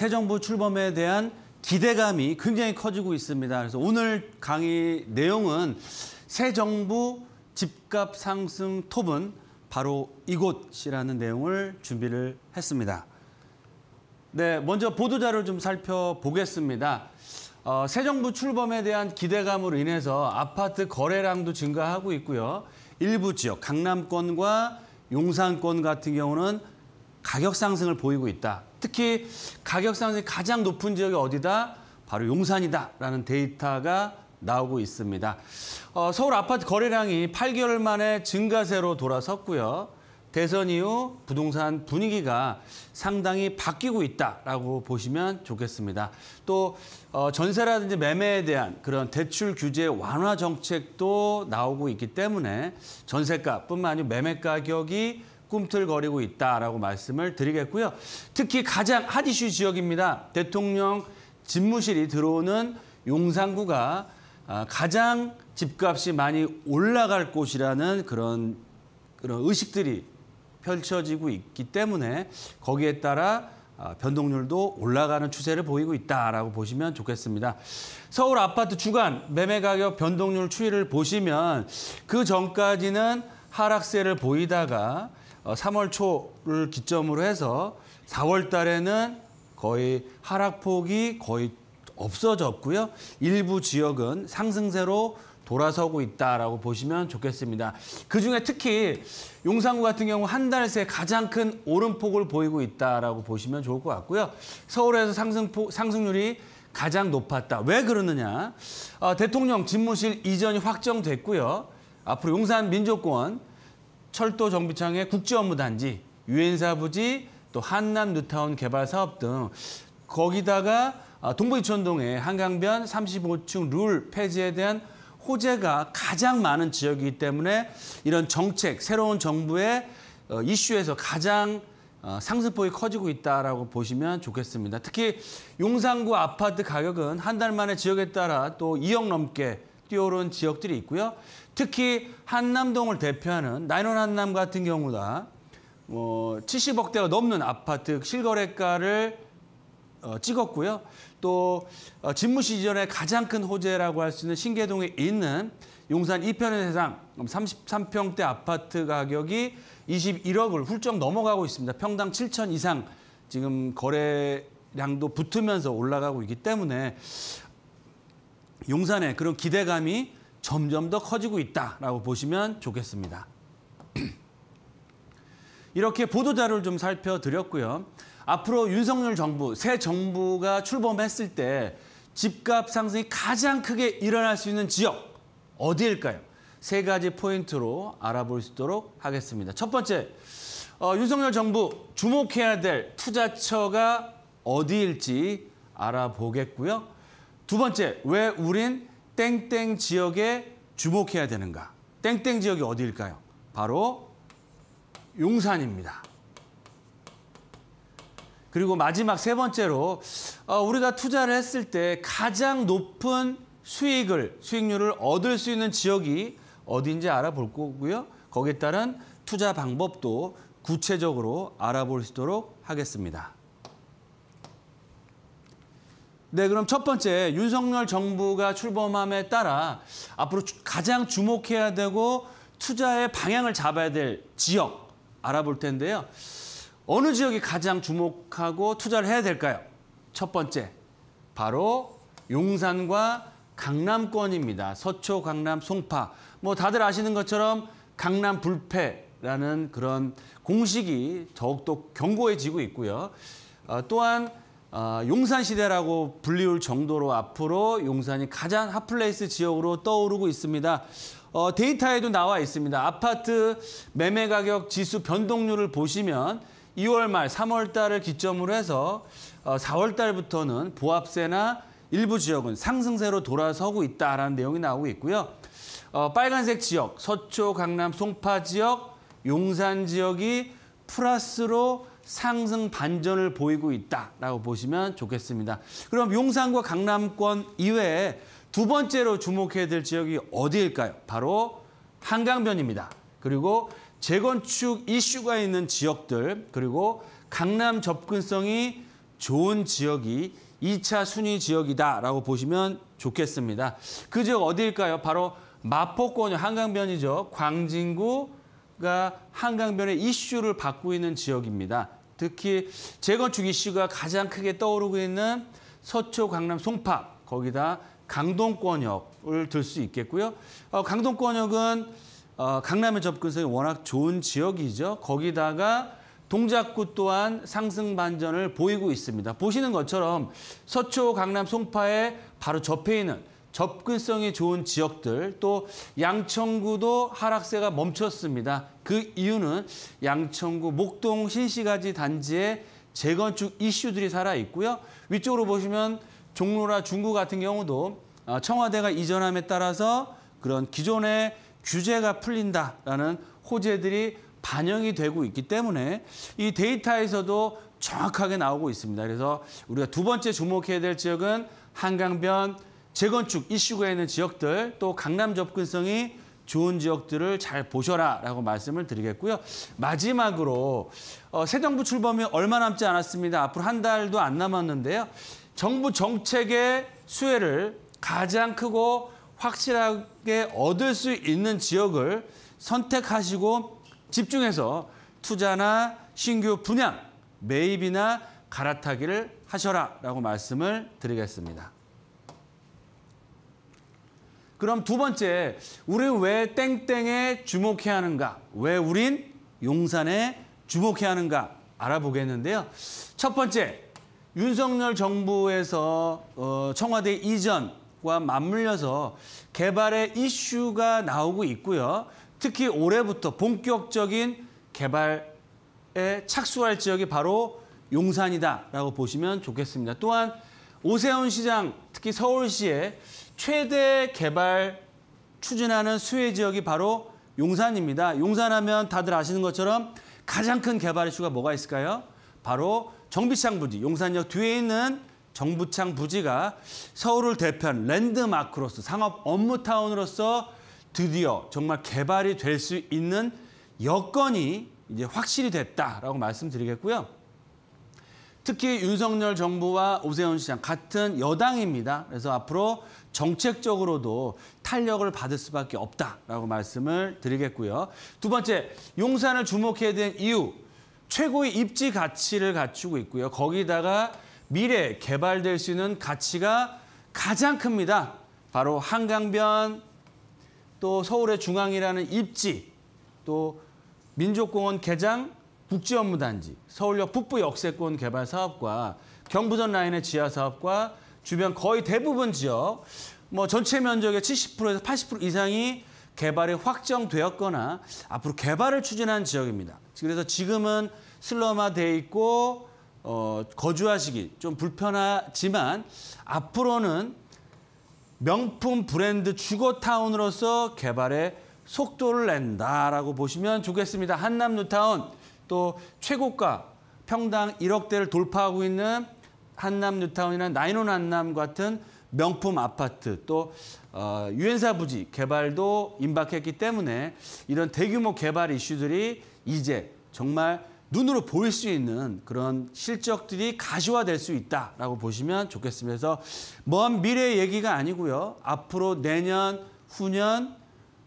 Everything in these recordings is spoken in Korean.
새 정부 출범에 대한 기대감이 굉장히 커지고 있습니다. 그래서 오늘 강의 내용은 새 정부 집값 상승 톱은 바로 이곳이라는 내용을 준비를 했습니다. 네, 먼저 보도자료 를좀 살펴보겠습니다. 어, 새 정부 출범에 대한 기대감으로 인해서 아파트 거래량도 증가하고 있고요. 일부 지역, 강남권과 용산권 같은 경우는 가격 상승을 보이고 있다. 특히 가격 상승이 가장 높은 지역이 어디다? 바로 용산이다라는 데이터가 나오고 있습니다. 어, 서울 아파트 거래량이 8개월 만에 증가세로 돌아섰고요. 대선 이후 부동산 분위기가 상당히 바뀌고 있다라고 보시면 좋겠습니다. 또 어, 전세라든지 매매에 대한 그런 대출 규제 완화 정책도 나오고 있기 때문에 전세가뿐만 아니라 매매 가격이 꿈틀거리고 있다라고 말씀을 드리겠고요. 특히 가장 핫 이슈 지역입니다. 대통령 집무실이 들어오는 용산구가 아, 가장 집값이 많이 올라갈 곳이라는 그런 그런 의식들이 펼쳐지고 있기 때문에 거기에 따라 아, 변동률도 올라가는 추세를 보이고 있다라고 보시면 좋겠습니다. 서울 아파트 주간 매매 가격 변동률 추이를 보시면 그 전까지는 하락세를 보이다가 3월 어, 초를 기점으로 해서 4월 달에는 거의 하락폭이 거의 없어졌고요. 일부 지역은 상승세로 돌아서고 있다라고 보시면 좋겠습니다. 그중에 특히 용산구 같은 경우 한 달 새 가장 큰 오름폭을 보이고 있다라고 보시면 좋을 것 같고요. 서울에서 상승폭 상승률이 가장 높았다. 왜 그러느냐? 어, 대통령 집무실 이전이 확정됐고요. 앞으로 용산 민족공원 철도 정비창의 국제 업무 단지, 유엔사 부지, 또 한남 뉴타운 개발 사업 등 거기다가 아, 동부이천동의 한강변 35층 룰 폐지에 대한 호재가 가장 많은 지역이기 때문에 이런 정책, 새로운 정부의 어, 이슈에서 가장 어, 상승폭이 커지고 있다라고 보시면 좋겠습니다. 특히 용산구 아파트 가격은 한 달 만에 지역에 따라 또 2억 넘게 뛰어오른 지역들이 있고요. 특히 한남동을 대표하는 나인원 한남 같은 경우다. 뭐 70억대가 넘는 아파트 실거래가를 어, 찍었고요. 또 어, 집무시 이전에 가장 큰 호재라고 할 수 있는 신계동에 있는 용산 2편의 세상 33평대 아파트 가격이 21억을 훌쩍 넘어가고 있습니다. 평당 7천 이상 지금 거래량도 붙으면서 올라가고 있기 때문에 용산의 그런 기대감이 점점 더 커지고 있다라고 보시면 좋겠습니다. 이렇게 보도자료를 좀 살펴드렸고요. 앞으로 윤석열 정부, 새 정부가 출범했을 때 집값 상승이 가장 크게 일어날 수 있는 지역 어디일까요? 세 가지 포인트로 알아볼 수 있도록 하겠습니다. 첫 번째, 어, 윤석열 정부 주목해야 될 투자처가 어디일지 알아보겠고요. 두 번째, 왜 우린 땡땡 지역에 주목해야 되는가? 땡땡 지역이 어디일까요? 바로 용산입니다. 그리고 마지막 세 번째로 어, 우리가 투자를 했을 때 가장 높은 수익을 수익률을 얻을 수 있는 지역이 어디인지 알아볼 거고요. 거기에 따른 투자 방법도 구체적으로 알아볼 수 있도록 하겠습니다. 네, 그럼 첫 번째 윤석열 정부가 출범함에 따라 앞으로 가장 주목해야 되고 투자의 방향을 잡아야 될 지역 알아볼 텐데요. 어느 지역이 가장 주목하고 투자를 해야 될까요? 첫 번째, 바로 용산과 강남권입니다. 서초, 강남, 송파. 뭐 다들 아시는 것처럼 강남 불패라는 그런 공식이 더욱더 견고해지고 있고요. 어, 또한 어, 용산시대라고 불리울 정도로 앞으로 용산이 가장 핫플레이스 지역으로 떠오르고 있습니다. 어, 데이터에도 나와 있습니다. 아파트 매매 가격 지수 변동률을 보시면 2월 말, 3월 달을 기점으로 해서 어, 4월 달부터는 보합세나 일부 지역은 상승세로 돌아서고 있다라는 내용이 나오고 있고요. 어, 빨간색 지역, 서초, 강남, 송파 지역, 용산 지역이 플러스로 상승 반전을 보이고 있다라고 보시면 좋겠습니다. 그럼 용산과 강남권 이외에 두 번째로 주목해야 될 지역이 어디일까요? 바로 한강변입니다. 그리고 재건축 이슈가 있는 지역들 그리고 강남 접근성이 좋은 지역이 2차 순위 지역이다라고 보시면 좋겠습니다. 그 지역 어디일까요? 바로 마포권이 한강변이죠. 광진구, 가 한강변의 이슈를 받고 있는 지역입니다. 특히 재건축 이슈가 가장 크게 떠오르고 있는 서초 강남 송파 거기다 강동권역을 들 수 있겠고요. 어, 강동권역은 어, 강남의 접근성이 워낙 좋은 지역이죠. 거기다가 동작구 또한 상승 반전을 보이고 있습니다. 보시는 것처럼 서초 강남 송파에 바로 접해 있는 접근성이 좋은 지역들 또 양천구도 하락세가 멈췄습니다. 그 이유는 양천구 목동 신시가지 단지에 재건축 이슈들이 살아있고요. 위쪽으로 보시면 종로나 중구 같은 경우도 어, 청와대가 이전함에 따라서 그런 기존의 규제가 풀린다라는 호재들이 반영이 되고 있기 때문에 이 데이터에서도 정확하게 나오고 있습니다. 그래서 우리가 두 번째 주목해야 될 지역은 한강변, 재건축 이슈가 있는 지역들 또 강남 접근성이 좋은 지역들을 잘 보셔라라고 말씀을 드리겠고요. 마지막으로 어, 새 정부 출범이 얼마 남지 않았습니다. 앞으로 한 달도 안 남았는데요. 정부 정책의 수혜를 가장 크고 확실하게 얻을 수 있는 지역을 선택하시고 집중해서 투자나 신규 분양, 매입이나 갈아타기를 하셔라라고 말씀을 드리겠습니다. 그럼 두 번째, 우리 왜 땡땡에 주목해야 하는가? 왜 우린 용산에 주목해야 하는가? 알아보겠는데요. 첫 번째, 윤석열 정부에서 어, 청와대 이전과 맞물려서 개발의 이슈가 나오고 있고요. 특히 올해부터 본격적인 개발에 착수할 지역이 바로 용산이다라고 보시면 좋겠습니다. 또한 오세훈 시장, 특히 서울시의 최대 개발 추진하는 수혜 지역이 바로 용산입니다. 용산하면 다들 아시는 것처럼 가장 큰 개발 이슈가 뭐가 있을까요? 바로 정비창 부지, 용산역 뒤에 있는 정부창 부지가 서울을 대표한 랜드마크로서 상업 업무타운으로서 드디어 정말 개발이 될 수 있는 여건이 이제 확실히 됐다라고 말씀드리겠고요. 특히 윤석열 정부와 오세훈 시장 같은 여당입니다. 그래서 앞으로 정책적으로도 탄력을 받을 수밖에 없다라고 말씀을 드리겠고요. 두 번째, 용산을 주목해야 된 이유, 최고의 입지 가치를 갖추고 있고요. 거기다가 미래 개발될 수 있는 가치가 가장 큽니다. 바로 한강변, 또 서울의 중앙이라는 입지, 또 민족공원 개장, 국제업무단지 서울역 북부 역세권 개발 사업과 경부선 라인의 지하 사업과 주변 거의 대부분 지역, 뭐 전체 면적의 70%에서 80% 이상이 개발이 확정되었거나 앞으로 개발을 추진한 지역입니다. 그래서 지금은 슬럼화돼 있고 어, 거주하시기 좀 불편하지만 앞으로는 명품 브랜드 주거타운으로서 개발에 속도를 낸다라고 보시면 좋겠습니다. 한남뉴타운 또 최고가 평당 1억대를 돌파하고 있는 한남 뉴타운이나 나인원 한남 같은 명품 아파트 또 어, 유엔사 부지 개발도 임박했기 때문에 이런 대규모 개발 이슈들이 이제 정말 눈으로 보일 수 있는 그런 실적들이 가시화될 수 있다라고 보시면 좋겠습니다. 그래서 먼 미래의 얘기가 아니고요. 앞으로 내년, 후년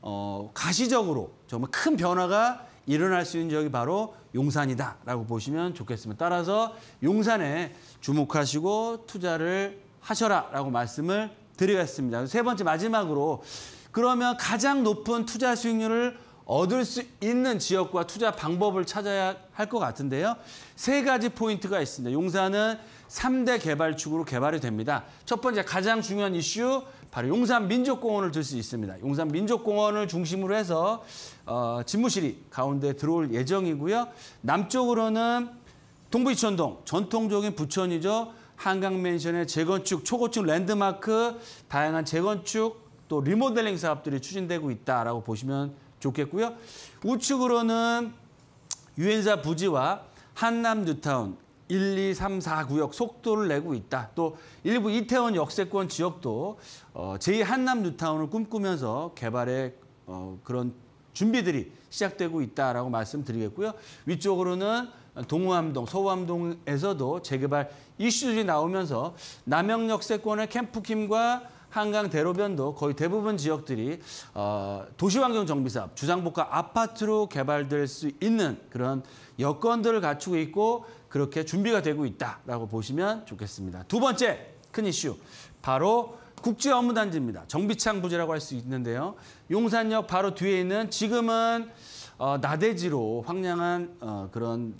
어, 가시적으로 정말 큰 변화가 일어날 수 있는 지역이 바로 용산이다라고 보시면 좋겠습니다. 따라서 용산에 주목하시고 투자를 하셔라라고 말씀을 드리겠습니다. 세 번째 마지막으로 그러면 가장 높은 투자 수익률을 얻을 수 있는 지역과 투자 방법을 찾아야 할 것 같은데요. 세 가지 포인트가 있습니다. 용산은 삼대 개발축으로 개발이 됩니다. 첫 번째 가장 중요한 이슈 바로 용산 민족공원을 들 수 있습니다. 용산 민족공원을 중심으로 해서 어, 집무실이 가운데 들어올 예정이고요. 남쪽으로는 동부이천동 전통적인 부천이죠. 한강맨션의 재건축, 초고층 랜드마크, 다양한 재건축 또 리모델링 사업들이 추진되고 있다라고 보시면 좋겠고요. 우측으로는 유엔사 부지와 한남 뉴타운, 1, 2, 3, 4 구역 속도를 내고 있다. 또 일부 이태원 역세권 지역도 어, 제2한남 뉴타운을 꿈꾸면서 개발의 어, 그런 준비들이 시작되고 있다라고 말씀드리겠고요. 위쪽으로는 동우암동, 서우암동에서도 재개발 이슈들이 나오면서 남영역세권의 캠프킴과 한강 대로변도 거의 대부분 지역들이 어, 도시환경정비사업, 주상복합 아파트로 개발될 수 있는 그런 여건들을 갖추고 있고 그렇게 준비가 되고 있다라고 보시면 좋겠습니다. 두 번째 큰 이슈 바로 국제 업무단지입니다. 정비창 부지라고 할 수 있는데요. 용산역 바로 뒤에 있는 지금은 어, 나대지로 황량한 어, 그런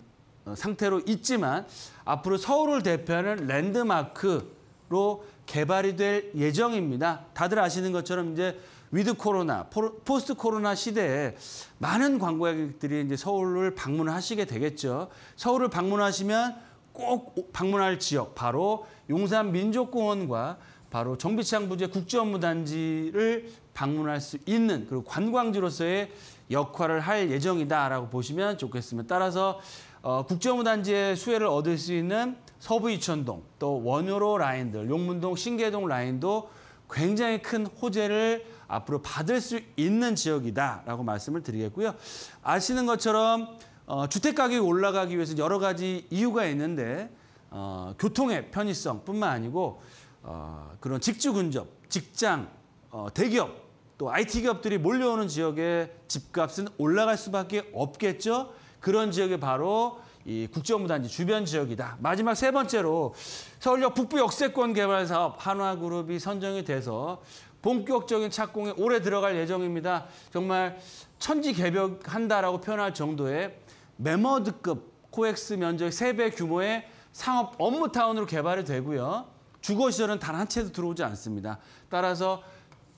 어, 상태로 있지만 앞으로 서울을 대표하는 랜드마크로 개발이 될 예정입니다. 다들 아시는 것처럼 이제 위드 코로나, 포스트 코로나 시대에 많은 관광객들이 이제 서울을 방문하시게 되겠죠. 서울을 방문하시면 꼭 방문할 지역 바로 용산 민족공원과 바로 정비창부제 국제업무단지를 방문할 수 있는 그리고 관광지로서의 역할을 할 예정이다라고 보시면 좋겠습니다. 따라서 어, 국제업무단지의 수혜를 얻을 수 있는 서부 이천동 또 원효로 라인들, 용문동, 신계동 라인도 굉장히 큰 호재를 앞으로 받을 수 있는 지역이다라고 말씀을 드리겠고요. 아시는 것처럼 어, 주택 가격이 올라가기 위해서 여러 가지 이유가 있는데 어, 교통의 편의성뿐만 아니고 어, 그런 직주 근접, 직장, 어, 대기업 또 IT 기업들이 몰려오는 지역의 집값은 올라갈 수밖에 없겠죠. 그런 지역이 바로 이 국정부단지 주변 지역이다. 마지막 세 번째로 서울역 북부 역세권 개발 사업 한화그룹이 선정이 돼서 본격적인 착공에 오래 들어갈 예정입니다. 정말 천지개벽한다라고 표현할 정도의 메머드급 코엑스 면적 세 배 규모의 상업 업무타운으로 개발이 되고요. 주거시설은 단 한 채도 들어오지 않습니다. 따라서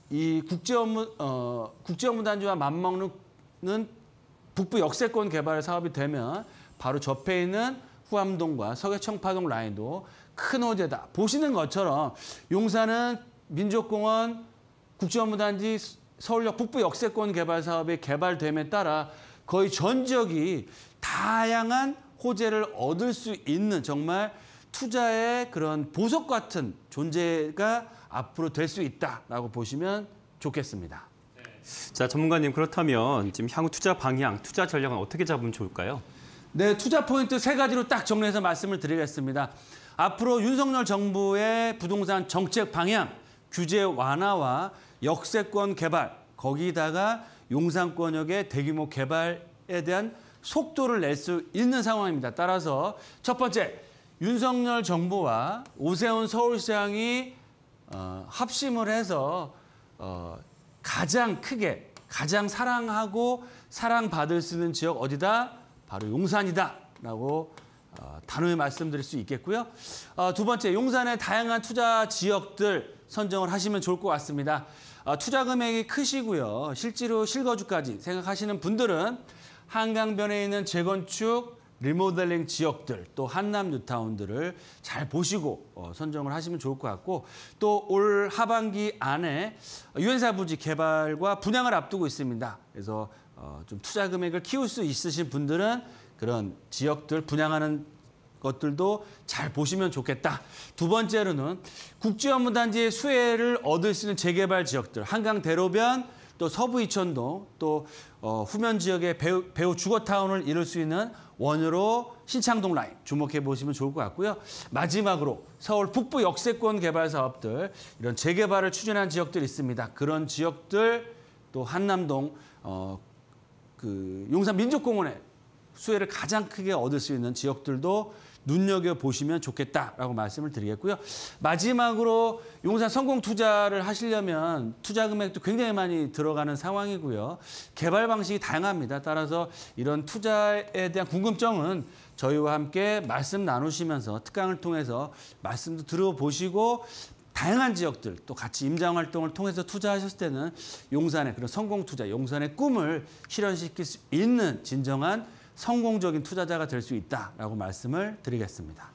이 국제업무, 어, 국제업무단지와 맞먹는 북부 역세권 개발 사업이 되면 바로 접해 있는 후암동과 서해청파동 라인도 큰 호재다. 보시는 것처럼 용산은 민족공원, 국정원부단지 서울역 북부 역세권 개발 사업이 개발됨에 따라 거의 전 지역이 다양한 호재를 얻을 수 있는 정말 투자의 그런 보석 같은 존재가 앞으로 될 수 있다라고 보시면 좋겠습니다. 자, 전문가님 그렇다면 지금 향후 투자 방향, 투자 전략은 어떻게 잡으면 좋을까요? 네, 투자 포인트 세 가지로 딱 정리해서 말씀을 드리겠습니다. 앞으로 윤석열 정부의 부동산 정책 방향, 규제 완화와 역세권 개발, 거기다가 용산권역의 대규모 개발에 대한 속도를 낼 수 있는 상황입니다. 따라서 첫 번째, 윤석열 정부와 오세훈 서울시장이 어, 합심을 해서 어, 가장 크게 가장 사랑하고 사랑받을 수 있는 지역 어디다? 바로 용산이다라고 어, 단호히 말씀드릴 수 있겠고요. 어, 두 번째, 용산의 다양한 투자 지역들 선정을 하시면 좋을 것 같습니다. 어, 투자 금액이 크시고요. 실제로 실거주까지 생각하시는 분들은 한강변에 있는 재건축, 리모델링 지역들 또 한남 뉴타운들을 잘 보시고 선정을 하시면 좋을 것 같고 또 올 하반기 안에 유엔사 부지 개발과 분양을 앞두고 있습니다. 그래서 좀 투자 금액을 키울 수 있으신 분들은 그런 지역들 분양하는 것들도 잘 보시면 좋겠다. 두 번째로는 국제업무단지의 수혜를 얻을 수 있는 재개발 지역들, 한강 대로변, 또 서부 이천동, 또 어, 후면 지역의 배우, 배우 주거타운을 이룰 수 있는 원으로 신창동 라인 주목해 보시면 좋을 것 같고요. 마지막으로 서울 북부 역세권 개발 사업들, 이런 재개발을 추진한 지역들이 있습니다. 그런 지역들, 또 한남동, 어, 그 용산 민족공원에 수혜를 가장 크게 얻을 수 있는 지역들도 눈여겨보시면 좋겠다라고 말씀을 드리겠고요. 마지막으로 용산 성공 투자를 하시려면 투자 금액도 굉장히 많이 들어가는 상황이고요. 개발 방식이 다양합니다. 따라서 이런 투자에 대한 궁금증은 저희와 함께 말씀 나누시면서 특강을 통해서 말씀도 들어보시고 다양한 지역들 또 같이 임장 활동을 통해서 투자하셨을 때는 용산의 그런 성공 투자, 용산의 꿈을 실현시킬 수 있는 진정한 성공적인 투자자가 될 수 있다라고 말씀을 드리겠습니다.